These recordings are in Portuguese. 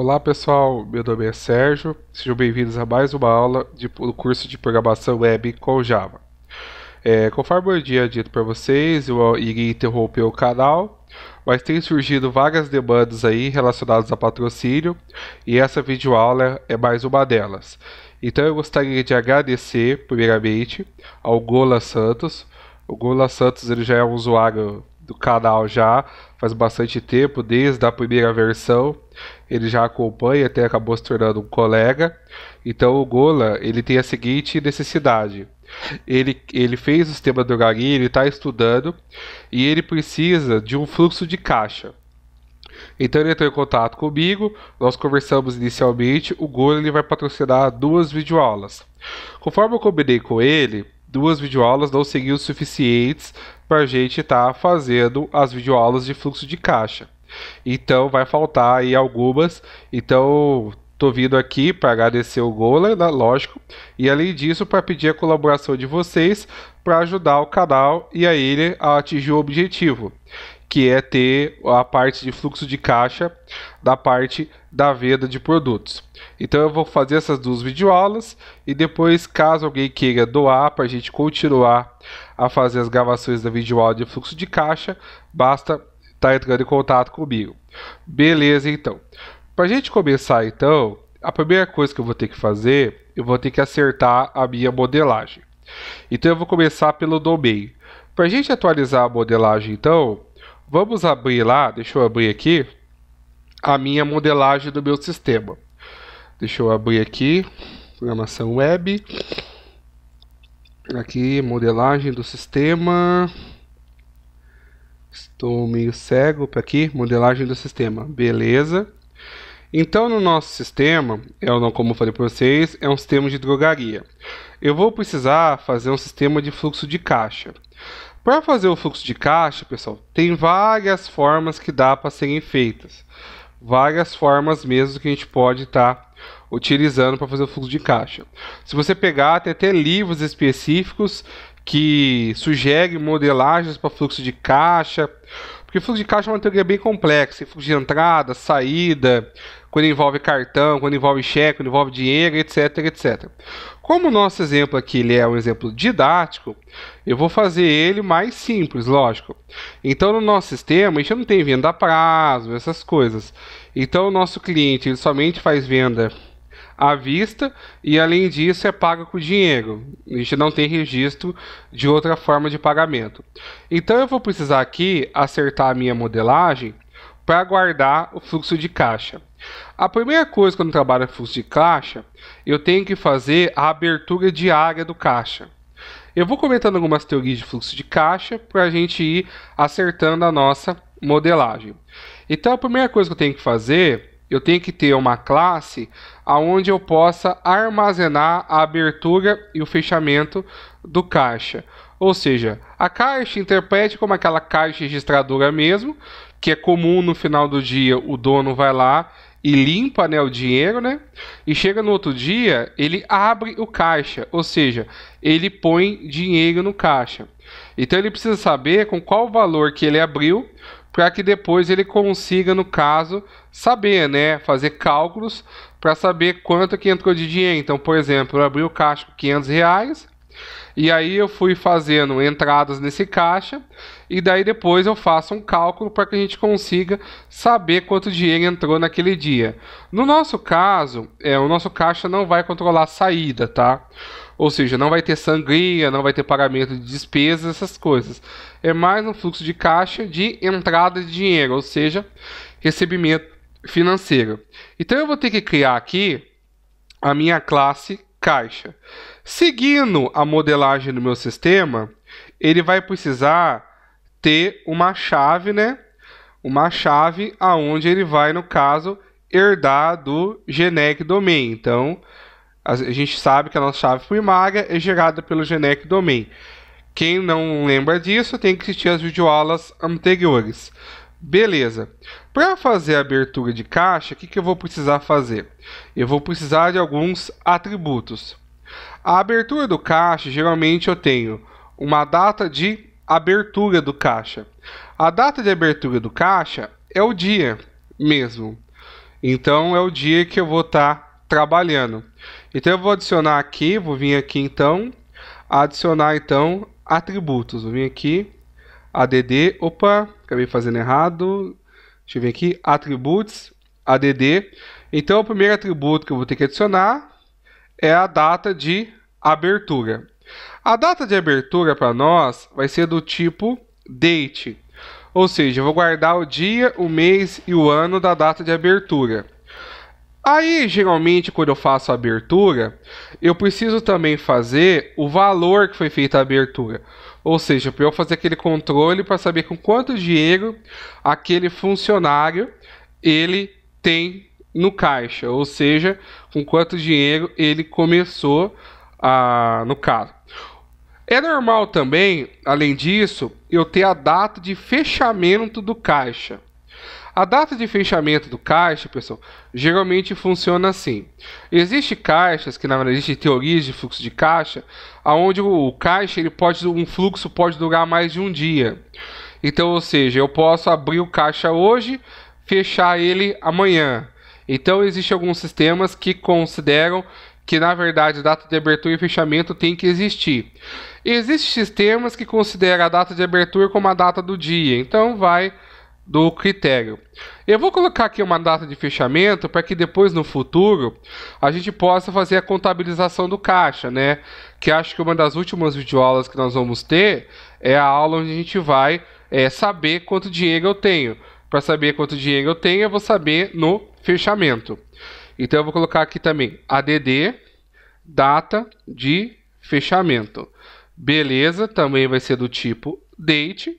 Olá pessoal, meu nome é Sérgio, sejam bem-vindos a mais uma aula de, do curso de programação web com Java. É, conforme eu tinha dito para vocês, eu ah, iria interromper o canal, mas tem surgido várias demandas aí relacionadas a patrocínio e essa videoaula é mais uma delas. Então eu gostaria de agradecer primeiramente ao Gola Santos. O Gola Santos ele já é um usuário do canal já faz bastante tempo, desde a primeira versão. Ele já acompanha, até acabou se tornando um colega. Então o Gola, ele tem a seguinte necessidade. Ele, ele fez o sistema do Gari, ele está estudando e ele precisa de um fluxo de caixa. Então ele entrou em contato comigo, nós conversamos inicialmente, o Gola ele vai patrocinar duas videoaulas. Conforme eu combinei com ele, duas videoaulas não seriam suficientes para a gente estar tá fazendo as videoaulas de fluxo de caixa. Então vai faltar aí algumas. Então Tô vindo aqui para agradecer o Gola, né, lógico, e além disso para pedir a colaboração de vocês para ajudar o canal e a ele a atingir o objetivo que é ter a parte de fluxo de caixa da parte da venda de produtos. Então eu vou fazer essas duas videoaulas e depois, caso alguém queira doar para a gente continuar a fazer as gravações da videoaula de fluxo de caixa, basta estar tá entrando em contato comigo. Beleza, então. Para a gente começar, então, a primeira coisa que eu vou ter que fazer, eu vou ter que acertar a minha modelagem. Então eu vou começar pelo domain. Para a gente atualizar a modelagem, então, Vamos abrir lá, deixa eu abrir aqui, a minha modelagem do meu sistema. Deixa eu abrir aqui, programação web. Aqui, modelagem do sistema. Estou meio cego para aqui, modelagem do sistema. Beleza. Então, no nosso sistema, eu é não, como eu falei para vocês, é um sistema de drogaria. Eu vou precisar fazer um sistema de fluxo de caixa. Para fazer o fluxo de caixa, pessoal, tem várias formas que dá para serem feitas. Várias formas mesmo que a gente pode estar tá utilizando para fazer o fluxo de caixa. Se você pegar, tem até livros específicos que sugerem modelagens para fluxo de caixa. Porque fluxo de caixa é uma teoria bem complexa, fluxo de entrada, saída, quando envolve cartão, quando envolve cheque, quando envolve dinheiro, etc, etc. Como o nosso exemplo aqui ele é um exemplo didático, eu vou fazer ele mais simples, lógico. Então, no nosso sistema, a gente não tem venda a prazo, essas coisas. Então, o nosso cliente ele somente faz venda à vista e, além disso, é pago com dinheiro. A gente não tem registro de outra forma de pagamento. Então, eu vou precisar aqui acertar a minha modelagem para guardar o fluxo de caixa. A primeira coisa quando trabalho fluxo de caixa, eu tenho que fazer a abertura diária do caixa. Eu vou comentando algumas teorias de fluxo de caixa para a gente ir acertando a nossa modelagem. Então a primeira coisa que eu tenho que fazer, eu tenho que ter uma classe aonde eu possa armazenar a abertura e o fechamento do caixa. Ou seja, a caixa interprete como aquela caixa registradora mesmo, que é comum no final do dia o dono vai lá e limpa né, o dinheiro, né? E chega no outro dia, ele abre o caixa, ou seja, ele põe dinheiro no caixa. Então ele precisa saber com qual valor que ele abriu para que depois ele consiga, no caso, saber, né, fazer cálculos para saber quanto que entrou de dinheiro. Então, por exemplo, eu abri o caixa com 500 reais, e aí eu fui fazendo entradas nesse caixa e daí depois eu faço um cálculo para que a gente consiga saber quanto dinheiro entrou naquele dia. No nosso caso, é, o nosso caixa não vai controlar a saída, tá? Ou seja, não vai ter sangria, não vai ter pagamento de despesas, essas coisas. É mais um fluxo de caixa de entrada de dinheiro, ou seja, recebimento financeiro. Então eu vou ter que criar aqui a minha classe caixa. Seguindo a modelagem do meu sistema, ele vai precisar ter uma chave, né? Uma chave aonde ele vai, no caso, herdar do generic domain. Então, a gente sabe que a nossa chave primária é gerada pelo generic domain. Quem não lembra disso tem que assistir as videoaulas anteriores. Beleza. Para fazer a abertura de caixa, o que, que eu vou precisar fazer? Eu vou precisar de alguns atributos. A abertura do caixa, geralmente eu tenho uma data de abertura do caixa. A data de abertura do caixa é o dia mesmo. Então é o dia que eu vou estar tá trabalhando. Então eu vou adicionar aqui, vou vir aqui então, adicionar então atributos. Vou vir aqui, add, opa, acabei fazendo errado. Deixa eu vir aqui, atributos, add. Então o primeiro atributo que eu vou ter que adicionar é a data de abertura. A data de abertura para nós vai ser do tipo date, ou seja, eu vou guardar o dia, o mês e o ano da data de abertura. Aí, geralmente, quando eu faço a abertura, eu preciso também fazer o valor que foi feita a abertura. Ou seja, para eu fazer aquele controle para saber com quanto dinheiro aquele funcionário ele tem no caixa, ou seja, com quanto dinheiro ele começou a, no caso. É normal também, além disso, eu ter a data de fechamento do caixa. A data de fechamento do caixa, pessoal, geralmente funciona assim. Existem caixas que na verdade existem teorias de fluxo de caixa, aonde o caixa ele pode um fluxo pode durar mais de um dia. Então, ou seja, eu posso abrir o caixa hoje, fechar ele amanhã. Então, existem alguns sistemas que consideram que, na verdade, a data de abertura e fechamento tem que existir. Existem sistemas que consideram a data de abertura como a data do dia, então vai do critério. Eu vou colocar aqui uma data de fechamento para que depois no futuro a gente possa fazer a contabilização do caixa, né? Que acho que uma das últimas videoaulas que nós vamos ter é a aula onde a gente vai é, saber quanto dinheiro eu tenho. Para saber quanto dinheiro eu tenho, eu vou saber no fechamento. Então eu vou colocar aqui também ADD data de fechamento. Beleza, também vai ser do tipo date.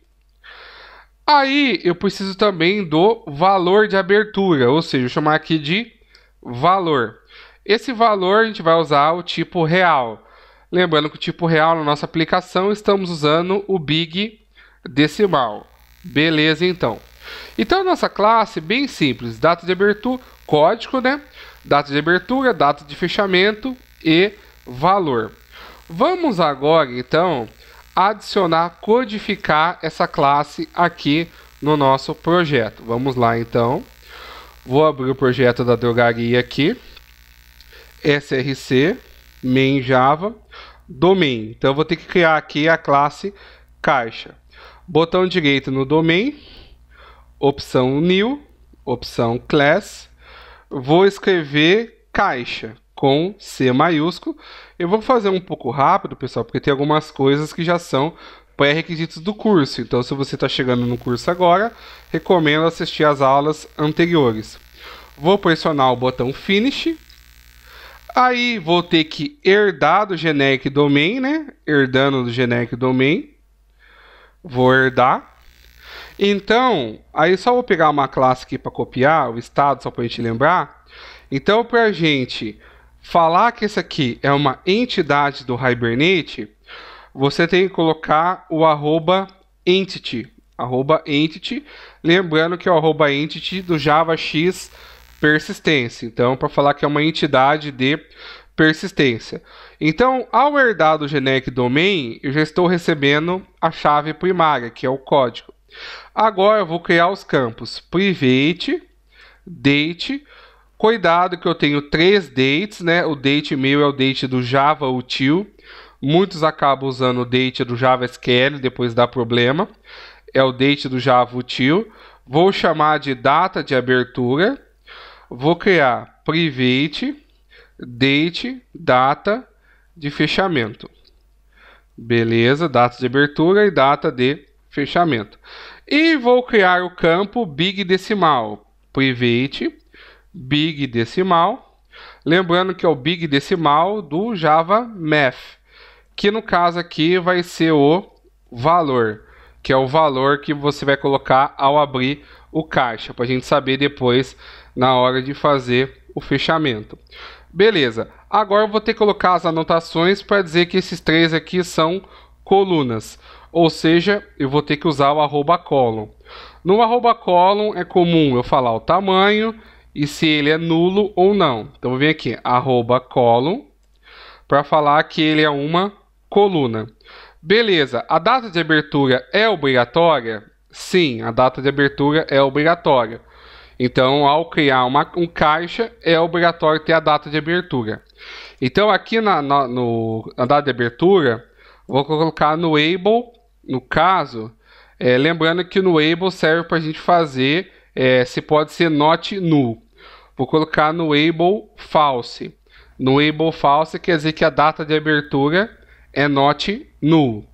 Aí eu preciso também do valor de abertura, ou seja, chamar aqui de valor. Esse valor a gente vai usar o tipo real. Lembrando que o tipo real na nossa aplicação estamos usando o big decimal. Beleza, então. Então, nossa classe, bem simples, data de abertura, código, né? Data de abertura, data de fechamento e valor. Vamos agora, então, adicionar, codificar essa classe aqui no nosso projeto. Vamos lá, então. Vou abrir o projeto da drogaria aqui. SRC, main Java, domain. Então, eu vou ter que criar aqui a classe caixa. Botão direito no domain opção new, opção class, vou escrever caixa com C maiúsculo. Eu vou fazer um pouco rápido, pessoal, porque tem algumas coisas que já são pré-requisitos do curso. Então, se você está chegando no curso agora, recomendo assistir às aulas anteriores. Vou pressionar o botão Finish. Aí, vou ter que herdar do Generic Domain, né? Herdando do Generic Domain. Vou herdar. Então, aí só vou pegar uma classe aqui para copiar, o estado, só para a gente lembrar. Então, para a gente falar que esse aqui é uma entidade do Hibernate, você tem que colocar o arroba entity, arroba entity, lembrando que é o arroba entity do Java X persistência. Então, para falar que é uma entidade de persistência. Então, ao herdar do generic domain, eu já estou recebendo a chave primária, que é o código. Agora eu vou criar os campos private, date. Cuidado que eu tenho três dates, né? O date meu é o date do Java util. Muitos acabam usando o date do Java SQL, depois dá problema. É o date do Java util. Vou chamar de data de abertura. Vou criar private, date, data de fechamento. Beleza, data de abertura e data de fechamento. E vou criar o campo big decimal, private big decimal. Lembrando que é o big decimal do Java Math, que no caso aqui vai ser o valor, que é o valor que você vai colocar ao abrir o caixa, para a gente saber depois na hora de fazer o fechamento. Beleza, agora eu vou ter que colocar as anotações para dizer que esses três aqui são colunas. Ou seja, eu vou ter que usar o arroba column. No arroba column é comum eu falar o tamanho e se ele é nulo ou não. Então eu venho aqui, arroba column, para falar que ele é uma coluna. Beleza, a data de abertura é obrigatória? Sim, a data de abertura é obrigatória. Então, ao criar uma, um caixa, é obrigatório ter a data de abertura. Então, aqui na, na, no, na data de abertura, vou colocar no Able no caso, é, lembrando que no Able serve para a gente fazer, é, se pode ser not null. Vou colocar no Able false. No Able false quer dizer que a data de abertura é not null.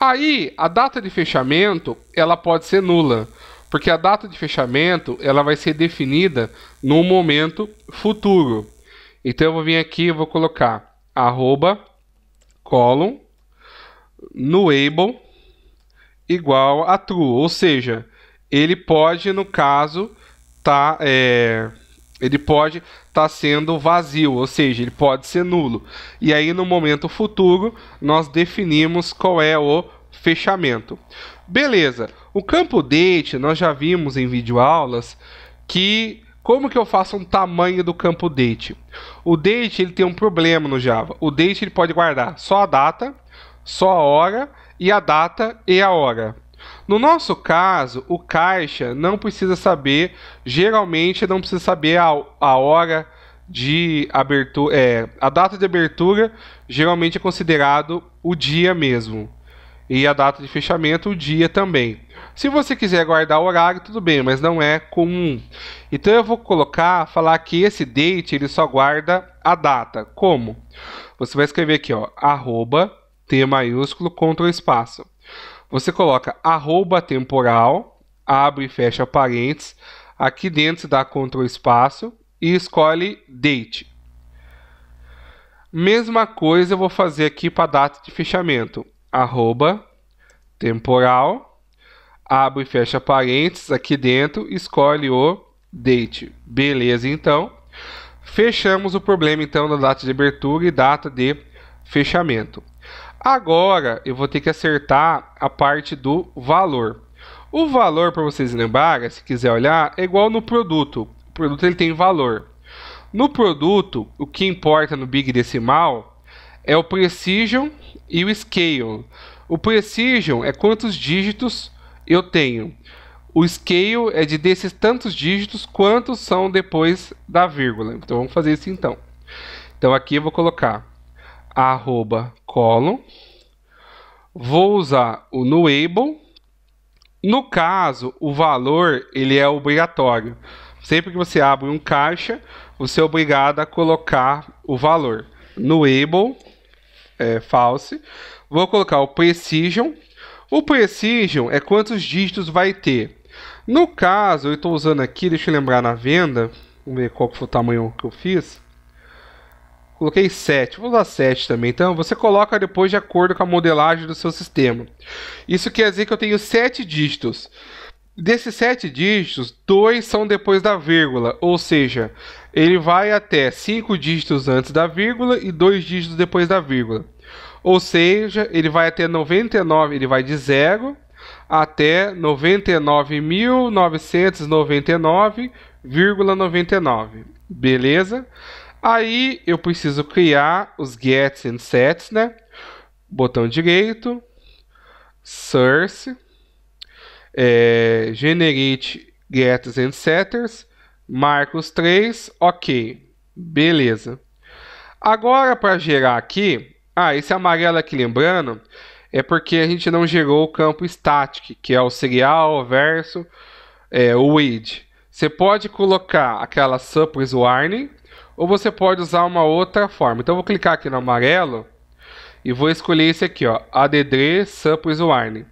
Aí, a data de fechamento, ela pode ser nula, porque a data de fechamento, ela vai ser definida num momento futuro. Então, eu vou vir aqui e vou colocar arroba, colon, no able, igual a true. Ou seja, ele pode, no caso, tá. É, ele pode estar tá sendo vazio, ou seja, ele pode ser nulo. E aí, no momento futuro, nós definimos qual é o fechamento. Beleza. O campo date, nós já vimos em videoaulas que como que eu faço um tamanho do campo date? O date ele tem um problema no Java. O date ele pode guardar só a data, só a hora e a data e a hora. No nosso caso, o caixa não precisa saber, geralmente não precisa saber a, a hora de abertura, é, a data de abertura geralmente é considerado o dia mesmo. E a data de fechamento, o dia também. Se você quiser guardar o horário, tudo bem, mas não é comum. Então eu vou colocar, falar que esse date ele só guarda a data. Como? Você vai escrever aqui, ó, arroba T maiúsculo, Ctrl espaço. Você coloca arroba temporal, abre e fecha parênteses, aqui dentro você dá Ctrl espaço e escolhe date. Mesma coisa eu vou fazer aqui para data de fechamento. Arroba, temporal, abre e fecha parênteses aqui dentro, escolhe o date. Beleza, então. Fechamos o problema então da data de abertura e data de fechamento. Agora eu vou ter que acertar a parte do valor. O valor, para vocês lembrarem, se quiser olhar, é igual no produto. O produto ele tem valor. No produto, o que importa no Big Decimal é o Precision e o Scale. O Precision é quantos dígitos eu tenho. O Scale é de desses tantos dígitos, quantos são depois da vírgula. Então, vamos fazer isso então. Então, aqui eu vou colocar arroba colon. Vou usar o nuable. No caso, o valor ele é obrigatório. Sempre que você abre um caixa, você é obrigado a colocar o valor. Nuable, é, false. Vou colocar o precision. O precision é quantos dígitos vai ter. No caso, eu estou usando aqui, deixa eu lembrar na venda. Vamos ver qual foi o tamanho que eu fiz. Coloquei 7, vou usar 7 também. Então, você coloca depois de acordo com a modelagem do seu sistema. Isso quer dizer que eu tenho 7 dígitos. Desses 7 dígitos, 2 são depois da vírgula, ou seja, ele vai até 5 dígitos antes da vírgula e 2 dígitos depois da vírgula. Ou seja, ele vai até 99, ele vai de 0 até 99.999,99. ,99, beleza? Aí eu preciso criar os gets and sets, né? Botão direito, source, é, generate gets and setters, marco os três, ok, beleza. Agora para gerar aqui, ah, esse amarelo aqui lembrando, é porque a gente não gerou o campo static, que é o serial, o verso, é, o id. Você pode colocar aquela surprise warning, ou você pode usar uma outra forma. Então eu vou clicar aqui no amarelo e vou escolher esse aqui, ó, ADD Samples Warning.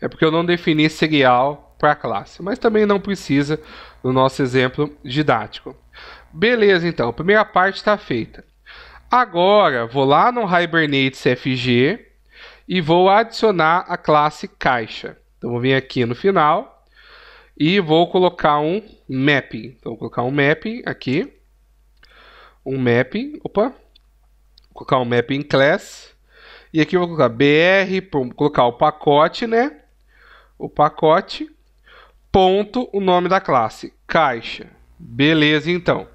É porque eu não defini serial para a classe, mas também não precisa no nosso exemplo didático. Beleza, então, a primeira parte está feita. Agora, vou lá no Hibernate CFG e vou adicionar a classe caixa. Então, vou vir aqui no final e vou colocar um mapping. Então, vou colocar um mapping aqui um mapping, opa, vou colocar um mapping class, e aqui eu vou colocar br, vou colocar o pacote, né, o pacote, ponto, o nome da classe, caixa, beleza então.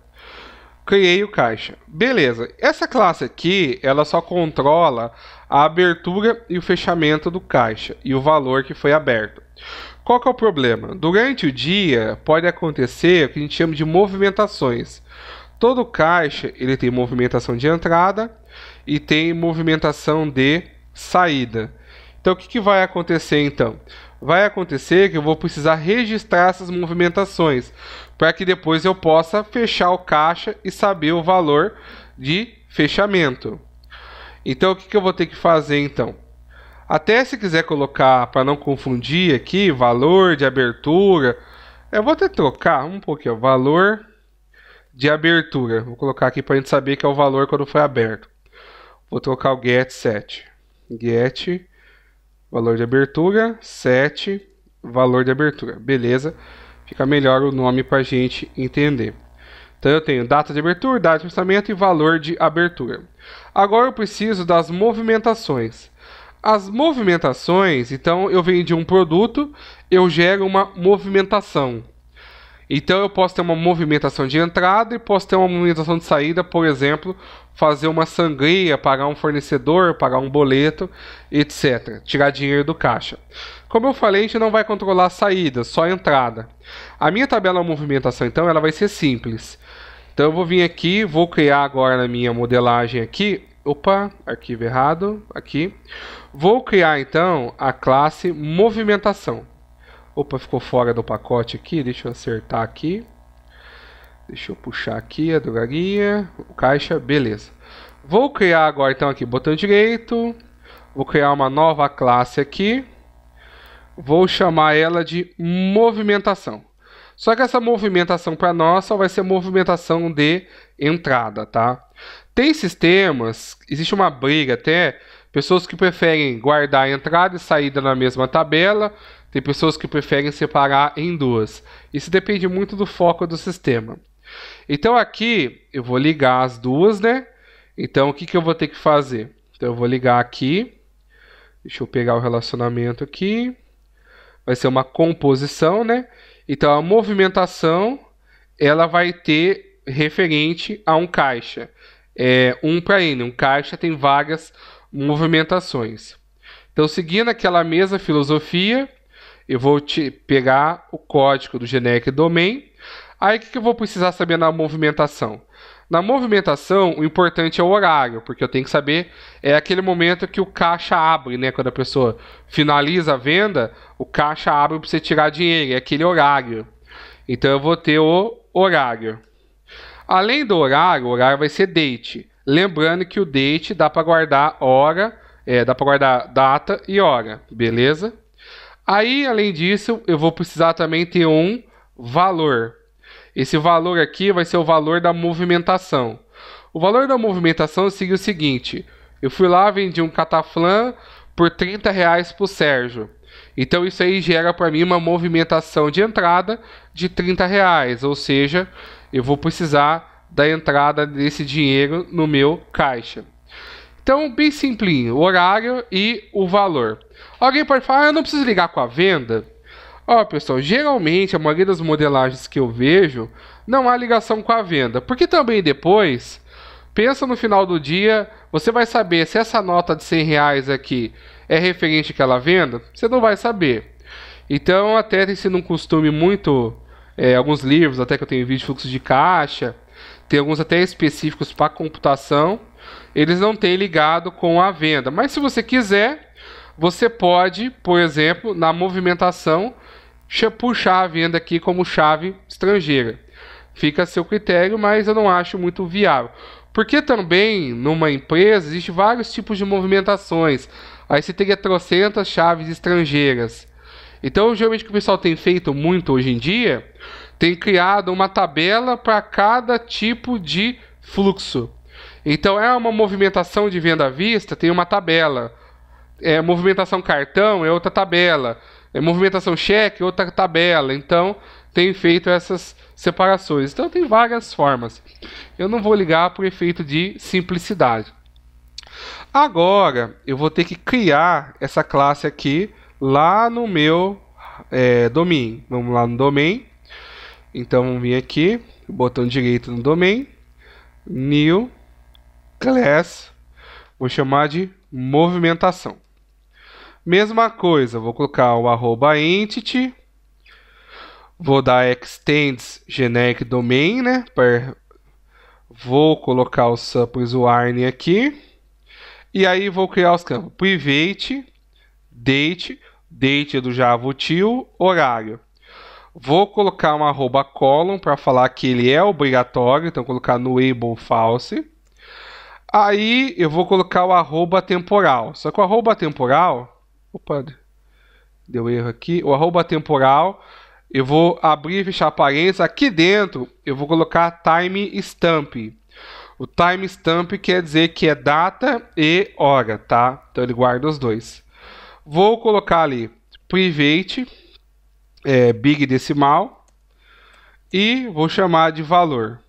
Criei o caixa. Beleza. Essa classe aqui, ela só controla a abertura e o fechamento do caixa e o valor que foi aberto. Qual que é o problema? Durante o dia pode acontecer o que a gente chama de movimentações. Todo caixa ele tem movimentação de entrada e tem movimentação de saída. Então o que, que vai acontecer então? Vai acontecer que eu vou precisar registrar essas movimentações para que depois eu possa fechar o caixa e saber o valor de fechamento. Então o que, que eu vou ter que fazer então? Até se quiser colocar para não confundir aqui valor de abertura, eu vou até trocar um pouquinho valor de abertura. Vou colocar aqui para a gente saber que é o valor quando foi aberto. Vou trocar o get 7. Get valor de abertura set valor de abertura. Beleza? Fica melhor o nome para a gente entender. Então eu tenho data de abertura, data de processamento e valor de abertura. Agora eu preciso das movimentações. As movimentações, então eu vendi um produto, eu gero uma movimentação. Então eu posso ter uma movimentação de entrada e posso ter uma movimentação de saída, por exemplo, fazer uma sangria, pagar um fornecedor, pagar um boleto, etc. Tirar dinheiro do caixa. Como eu falei, a gente não vai controlar a saída, só a entrada. A minha tabela movimentação, então, ela vai ser simples. Então eu vou vir aqui, vou criar agora na minha modelagem aqui, opa, arquivo errado, aqui. Vou criar então a classe movimentação. Opa, ficou fora do pacote aqui. Deixa eu acertar aqui. Deixa eu puxar aqui a drogaria. Caixa, beleza. Vou criar agora então aqui, botão direito. Vou criar uma nova classe aqui. Vou chamar ela de movimentação. Só que essa movimentação para nós só vai ser movimentação de entrada, tá? Tem sistemas, existe uma briga até, pessoas que preferem guardar a entrada e saída na mesma tabela, tem pessoas que preferem separar em duas. Isso depende muito do foco do sistema. Então aqui eu vou ligar as duas, né? Então o que, que eu vou ter que fazer? Então eu vou ligar aqui. Deixa eu pegar o relacionamento aqui. Vai ser uma composição, né? Então a movimentação ela vai ter referente a um caixa. É, um para N. Um caixa tem várias movimentações. Então, seguindo aquela mesma filosofia, eu vou te pegar o código do generic domain. Aí o que, eu vou precisar saber na movimentação? Na movimentação, o importante é o horário, porque eu tenho que saber é aquele momento que o caixa abre, né? Quando a pessoa finaliza a venda, o caixa abre para você tirar dinheiro, é aquele horário. Então eu vou ter o horário. Além do horário, o horário vai ser date. Lembrando que o date dá para guardar hora, é, dá para guardar data e hora, beleza? Aí, além disso, eu vou precisar também ter um valor. Esse valor aqui vai ser o valor da movimentação. O valor da movimentação segue o seguinte: eu fui lá, vendi um cataflã por 30 reais para o Sérgio. Então isso aí gera para mim uma movimentação de entrada de 30 reais, ou seja, eu vou precisar da entrada desse dinheiro no meu caixa. Então, bem simplinho, o horário e o valor. Alguém pode falar, ah, eu não preciso ligar com a venda? Ó, oh, pessoal, geralmente a maioria das modelagens que eu vejo não há ligação com a venda, porque também depois, pensa no final do dia, você vai saber se essa nota de 100 reais aqui é referente àquela venda? Você não vai saber. Então, até tem sido um costume muito, é, alguns livros, até que eu tenho vídeo fluxo de caixa, tem alguns até específicos para computação, eles não têm ligado com a venda. Mas se você quiser, você pode, por exemplo, na movimentação, puxar a venda aqui como chave estrangeira. Fica a seu critério, mas eu não acho muito viável. Porque também numa empresa existe vários tipos de movimentações. Aí você teria trocentas chaves estrangeiras. Então, geralmente o que o pessoal tem feito muito hoje em dia, tem criado uma tabela para cada tipo de fluxo. Então é uma movimentação de venda à vista, tem uma tabela. É movimentação cartão, é outra tabela. É movimentação cheque, outra tabela. Então tem feito essas separações. Então tem várias formas. Eu não vou ligar por efeito de simplicidade. Agora eu vou ter que criar essa classe aqui lá no meu é, domain. Vamos lá no domain. Então vamos vir aqui, botão direito no domain, new class, vou chamar de movimentação. Mesma coisa, vou colocar o arroba entity, vou dar extends generic domain, né? vou colocar o samples warning aqui, e aí vou criar os campos private, date, date do Java util, horário. Vou colocar um arroba column para falar que ele é obrigatório, então colocar no able false. Aí eu vou colocar o arroba temporal. Só que o arroba temporal. Opa, deu erro aqui. O arroba temporal. Eu vou abrir e fechar parênteses. Aqui dentro eu vou colocar timestamp. O timestamp quer dizer que é data e hora, tá? Então ele guarda os dois. Vou colocar ali private, é, big decimal, e vou chamar de valor.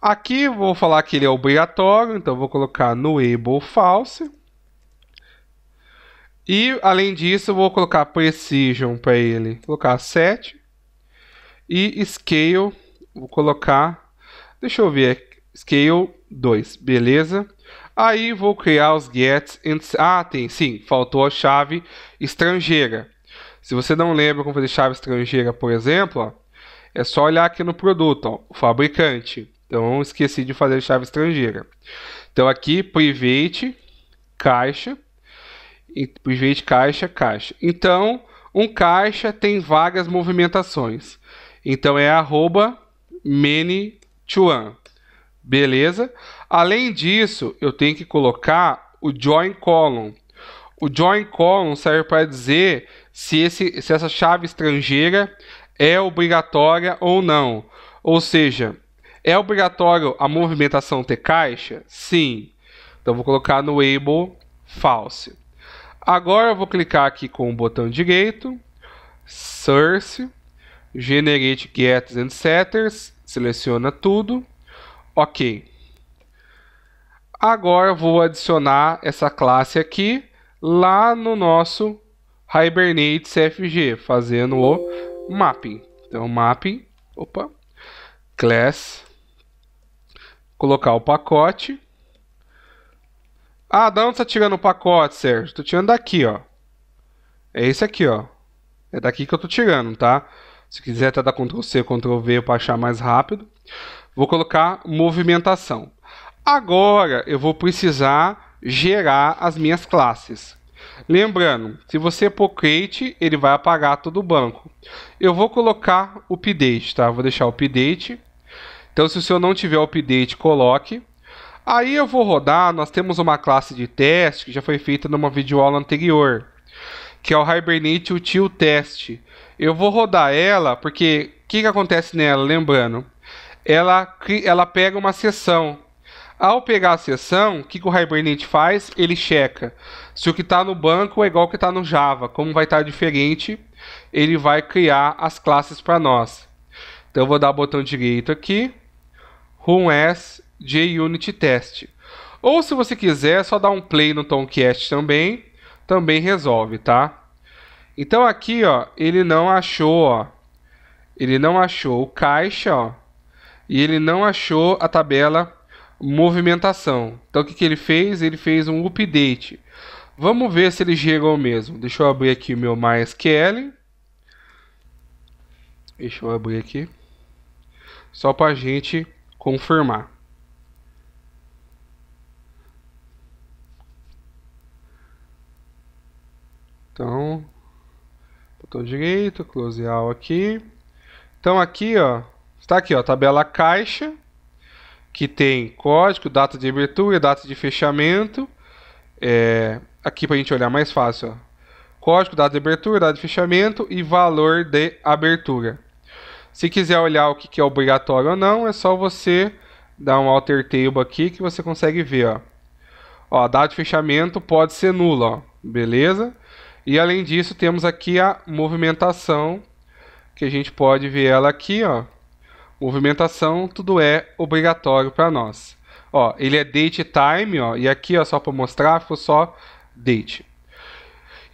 Aqui vou falar que ele é obrigatório, então vou colocar no nuebo false. E além disso, vou colocar precision para ele, vou colocar 7. E scale, vou colocar, deixa eu ver, scale 2, beleza? Aí vou criar os gets. And... Ah, tem, sim, faltou a chave estrangeira. Se você não lembra como fazer chave estrangeira, por exemplo, ó, é só olhar aqui no produto, ó, o fabricante. Então esqueci de fazer chave estrangeira. Então aqui private caixa private caixa caixa. Então um caixa tem várias movimentações. Então é arroba many to one. Beleza? Além disso, eu tenho que colocar o join column. O join column serve para dizer se, esse, se essa chave estrangeira é obrigatória ou não. Ou seja, é obrigatório a movimentação ter caixa? Sim. Então vou colocar no Able False. Agora eu vou clicar aqui com o botão direito, Source, Generate Gets and Setters, seleciona tudo, ok. Agora eu vou adicionar essa classe aqui lá no nosso Hibernate CFG, fazendo o mapping. Então mapping, opa, class colocar o pacote. Ah, da onde você está tirando o pacote, Sérgio? Estou tirando daqui, ó. É esse aqui, ó. É daqui que eu estou tirando, tá? Se quiser até dar Ctrl C, Ctrl V para achar mais rápido. Vou colocar movimentação. Agora eu vou precisar gerar as minhas classes. Lembrando, se você é pôr create, ele vai apagar todo o banco. Eu vou colocar o update, tá? Vou deixar o update então, se o senhor não tiver update, coloque. Aí eu vou rodar, nós temos uma classe de teste que já foi feita numa videoaula anterior, que é o Hibernate Util Test. Eu vou rodar ela, porque o que, que acontece nela, lembrando? Ela, ela pega uma sessão. Ao pegar a sessão, o que, que o Hibernate faz? Ele checa se o que está no banco é igual o que está no Java. Como vai estar tá diferente, ele vai criar as classes para nós. Então eu vou dar o botão direito aqui, com as JUnit Test. Ou se você quiser, é só dar um play no Tomcast também, também resolve, tá? Então aqui, ó, ele não achou, ó, ele não achou o caixa, ó, e ele não achou a tabela movimentação. Então o que, que ele fez? Ele fez um update. Vamos ver se ele chega ao mesmo. Deixa eu abrir aqui o meu MySQL. Deixa eu abrir aqui. Só para a gente confirmar. Então, botão direito, close all aqui. Então aqui, ó, está aqui, ó, tabela caixa, que tem código, data de abertura, data de fechamento. É, aqui para a gente olhar mais fácil, ó. Código, data de abertura, data de fechamento e valor de abertura. Se quiser olhar o que, é obrigatório ou não, é só você dar um alter table aqui que você consegue ver. Ó. Ó, dado data de fechamento pode ser nula, beleza? E além disso, temos aqui a movimentação, que a gente pode ver ela aqui. Ó. Movimentação, tudo é obrigatório para nós. Ó, ele é date time, ó, e aqui ó, só para mostrar, ficou só date.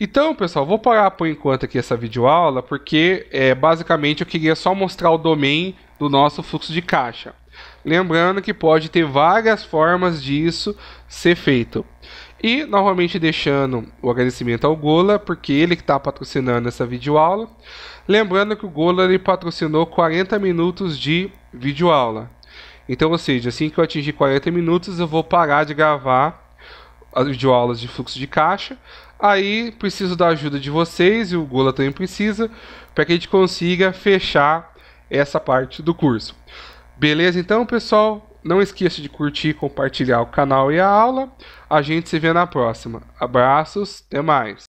Então, pessoal, vou parar por enquanto aqui essa videoaula, porque é, basicamente eu queria só mostrar o domain do nosso fluxo de caixa. Lembrando que pode ter várias formas disso ser feito. E, novamente, deixando o agradecimento ao Gola, porque ele que está patrocinando essa videoaula. Lembrando que o Gola ele patrocinou 40 minutos de videoaula. Então, ou seja, assim que eu atingir 40 minutos, eu vou parar de gravar as videoaulas de fluxo de caixa Aí preciso da ajuda de vocês e o Gola também precisa para que a gente consiga fechar essa parte do curso. Beleza então, pessoal? Não esqueça de curtir, compartilhar o canal e a aula. A gente se vê na próxima. Abraços, até mais.